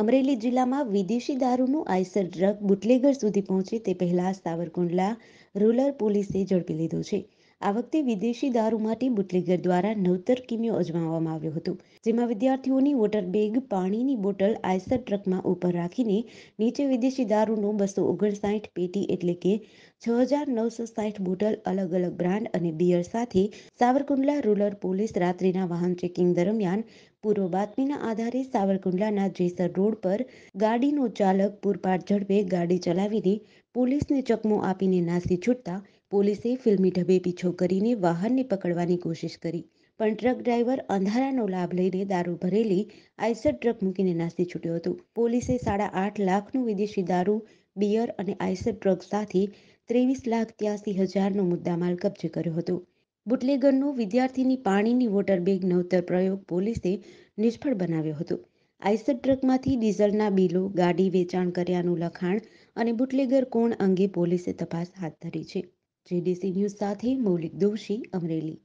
અમરેલી જિલ્લામાં વિદેશી દારૂનું આયસર drug bootlegger સુધી પહોંચે તે પહેલા સાવરકુંડલા રૂરલ પોલીસે ઝડપી લીધો છે આ વખતે વિદેશી દારૂ માટે બુટલેગર દ્વારા નવતર કિમ્યો અજમાવવામાં આવ્યો હતો જેમાં વિદ્યાર્થીઓની વોટર બેગ પાણીની બોટલ આયસર ટ્રકમાં ઉપર રાખીને નીચે વિદેશી દારૂનો બસો ઓગણસાઠ પેટી એટલે કે છ હજાર નવસો સાઠ બોટલ અલગ અલગ બ્રાન્ડ અને બિયર સાથે સાવરકુંડલા રૂરલ પોલીસ રાત્રિના વાહન ચેકિંગ દરમિયાન પૂર્વ બાતમીના આધારે સાવરકુંડલાના જેસર રોડ પર ગાડીનો ચાલક પૂરપાટ ઝડપે ગાડી ચલાવીને પોલીસને ચકમો આપીને નાસી છૂટતા પોલીસે ફિલ્મી ઢબે પીછો કરીને વાહનને પકડવાની કોશિશ કરી પણ ટ્રક ડ્રાઈવર અંધારાનો લાભ લઈને દારૂ ભરેલી આઈસર ટ્રક મૂકીને નાસી છૂટ્યો હતો પોલીસે સાડા આઠ લાખનું વિદેશી દારૂ બિયર અને આઈસર ટ્રક સાથે ત્રેવીસ લાખ ત્યાસી હજારનો મુદ્દામાલ કબજે કર્યો હતો બુટલેગરનો વિદ્યાર્થીની પાણીની વોટર બેગ નવતર પ્રયોગ પોલીસે નિષ્ફળ બનાવ્યો હતો આઈસર ટ્રકમાંથી ડીઝલના બિલો ગાડી વેચાણ કર્યાનું લખાણ અને બુટલેગર કોણ અંગે પોલીસે તપાસ હાથ ધરી છે જેડીસી ન્યૂઝ સાથે મૌલિક દોશી અમરેલી